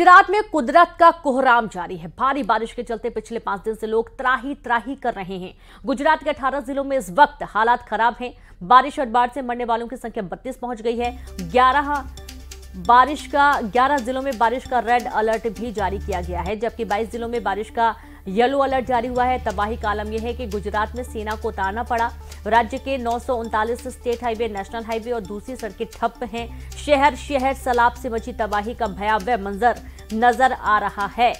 गुजरात में कुदरत का कोहराम जारी है भारी बारिश के चलते पिछले पांच दिन से लोग त्राही त्राही कर रहे हैं गुजरात के 18 जिलों में इस वक्त हालात खराब हैं बारिश और बाढ़ से मरने वालों की संख्या 32 पहुंच गई है 11 बारिश का 11 जिलों में बारिश का रेड अलर्ट भी जारी किया गया है जबकि 22 जिलों में बारिश का येलो अलर्ट जारी हुआ है तबाही का आलम यह है कि गुजरात में सेना को उतारना पड़ा राज्य के नौ स्टेट हाईवे नेशनल हाईवे और दूसरी सड़कें ठप हैं शहर शहर सलाब से मची तबाही का भयावह मंजर नजर आ रहा है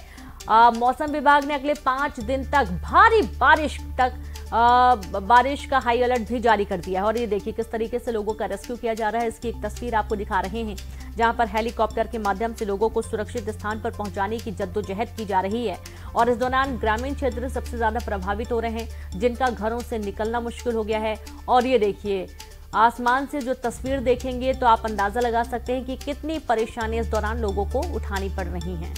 आ, मौसम विभाग ने अगले पांच दिन तक भारी बारिश तक आ, बारिश का हाई अलर्ट भी जारी कर दिया है और ये देखिए किस तरीके से लोगों का रेस्क्यू किया जा रहा है इसकी एक तस्वीर आपको दिखा रहे हैं जहां पर हेलीकॉप्टर के माध्यम से लोगों को सुरक्षित स्थान पर पहुंचाने की जद्दोजहद की जा रही है और इस दौरान ग्रामीण क्षेत्र सबसे ज्यादा प्रभावित हो रहे हैं जिनका घरों से निकलना मुश्किल हो गया है और ये देखिए आसमान से जो तस्वीर देखेंगे तो आप अंदाजा लगा सकते हैं कि कितनी परेशानी इस दौरान लोगों को उठानी पड़ रही हैं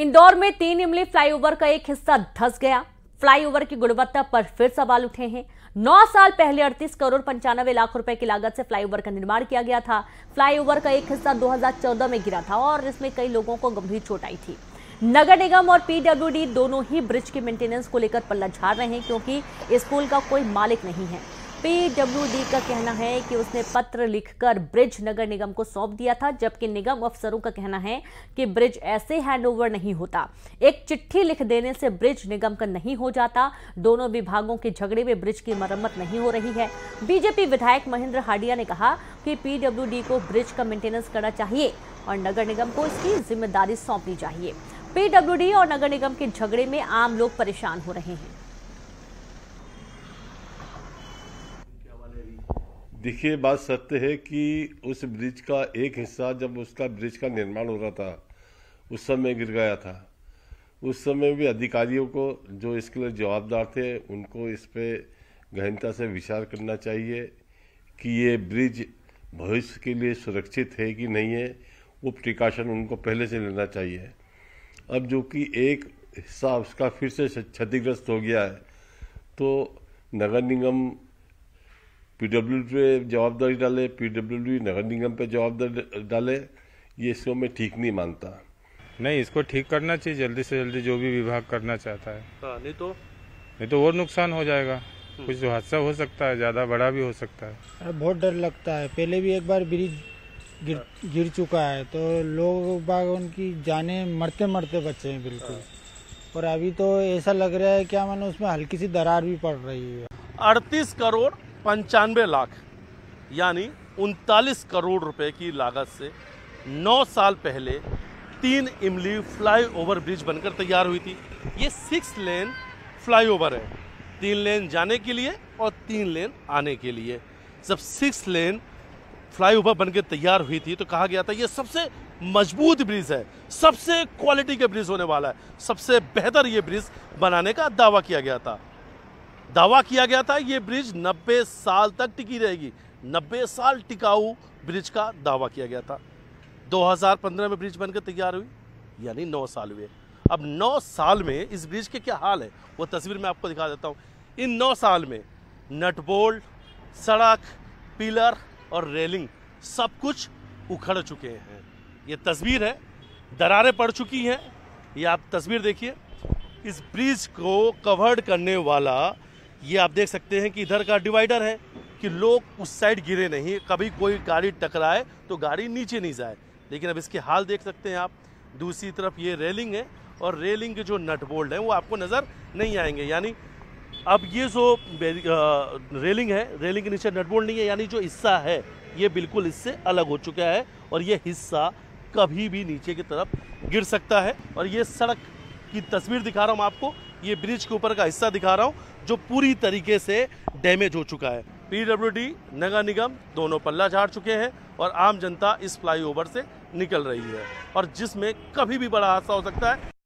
इंदौर में तीन इमली फ्लाईओवर का एक हिस्सा धस गया फ्लाईओवर की गुणवत्ता पर फिर सवाल उठे हैं नौ साल पहले अड़तीस करोड़ पंचानवे लाख रुपए की लागत से फ्लाईओवर का निर्माण किया गया था फ्लाईओवर का एक हिस्सा 2014 में गिरा था और इसमें कई लोगों को गंभीर चोट आई थी नगर निगम और पीडब्ल्यूडी दोनों ही ब्रिज की मेंटेनेंस को लेकर पल्ला झाड़ रहे हैं क्योंकि इस पुल का कोई मालिक नहीं है पीडब्ल्यूडी का कहना है कि उसने पत्र लिखकर ब्रिज नगर निगम को सौंप दिया था जबकि निगम अफसरों का कहना है कि ब्रिज ऐसे हैंडओवर नहीं होता एक चिट्ठी लिख देने से ब्रिज निगम का नहीं हो जाता दोनों विभागों के झगड़े में ब्रिज की मरम्मत नहीं हो रही है बीजेपी विधायक महेंद्र हाडिया ने कहा कि पीडब्ल्यूडी को ब्रिज का मेंटेनेंस करना चाहिए और नगर निगम को इसकी जिम्मेदारी सौंपनी चाहिए पीडब्ल्यूडी और नगर निगम के झगड़े में आम लोग परेशान हो रहे हैं देखिए बात सत्य है कि उस ब्रिज का एक हिस्सा जब उसका ब्रिज का निर्माण हो रहा था उस समय गिर गया था उस समय भी अधिकारियों को जो इसके लिए जवाबदार थे उनको इस पर गहनता से विचार करना चाहिए कि ये ब्रिज भविष्य के लिए सुरक्षित है कि नहीं है वो प्रिकॉशन उनको पहले से लेना चाहिए अब जो कि एक हिस्सा उसका फिर से क्षतिग्रस्त हो गया है तो नगर निगम पीडब्ल्यू पे जवाबदारी डाले पीडब्ल्यू नगर निगम पे जवाबदारी डाले ये इसको मैं ठीक नहीं मानता नहीं इसको ठीक करना चाहिए जल्दी से जल्दी जो भी विभाग करना चाहता है हाँ, नहीं तो नहीं तो और नुकसान हो जाएगा हम्म। कुछ हादसा हो सकता है ज़्यादा बड़ा भी हो सकता है अरे बहुत डर लगता है पहले भी एक बार ब्रिज गिर गिर चुका है तो लोग बाग उनकी जाने मरते मरते बचे हैं बिल्कुल हाँ। और अभी तो ऐसा लग रहा है क्या मानो उसमें हल्की सी दरार भी पड़ रही है अड़तीस करोड़ पंचानवे लाख यानी उनतालीस करोड़ रुपए की लागत से नौ साल पहले तीन इमली फ्लाईओवर ब्रिज बनकर तैयार हुई थी ये सिक्स लेन फ्लाईओवर है तीन लेन जाने के लिए और तीन लेन आने के लिए जब सिक्स लेन फ्लाईओवर बनकर तैयार हुई थी तो कहा गया था ये सबसे मजबूत ब्रिज है सबसे क्वालिटी के ब्रिज होने वाला है सबसे बेहतर ये ब्रिज बनाने का दावा किया गया था दावा किया गया था ये ब्रिज 90 साल तक टिकी रहेगी 90 साल टिकाऊ ब्रिज का दावा किया गया था 2015 में ब्रिज बनकर तैयार हुई यानी 9 साल हुए अब 9 साल में इस ब्रिज के क्या हाल है वो तस्वीर मैं आपको दिखा देता हूँ इन नौ साल में नटबोल्ट सड़क पिलर और रेलिंग सब कुछ उखड़ चुके हैं ये तस्वीर है दरारें पड़ चुकी हैं ये आप तस्वीर देखिए इस ब्रिज को कवर्ड करने वाला ये आप देख सकते हैं कि इधर का डिवाइडर है कि लोग उस साइड गिरे नहीं कभी कोई गाड़ी टकराए तो गाड़ी नीचे नहीं जाए लेकिन अब इसके हाल देख सकते हैं आप दूसरी तरफ ये रेलिंग है और रेलिंग के जो नट बोल्ट हैं वो आपको नज़र नहीं आएंगे यानी अब ये जो रेलिंग है रेलिंग के नीचे नट बोल्ट नहीं है यानी जो हिस्सा है ये बिल्कुल इससे अलग हो चुका है और ये हिस्सा कभी भी नीचे की तरफ गिर सकता है और ये सड़क की तस्वीर दिखा रहा हूँ आपको ये ब्रिज के ऊपर का हिस्सा दिखा रहा हूँ जो पूरी तरीके से डैमेज हो चुका है पीडब्ल्यूडी नगर निगम दोनों पल्ला झाड़ चुके हैं और आम जनता इस फ्लाईओवर से निकल रही है और जिसमें कभी भी बड़ा हादसा हो सकता है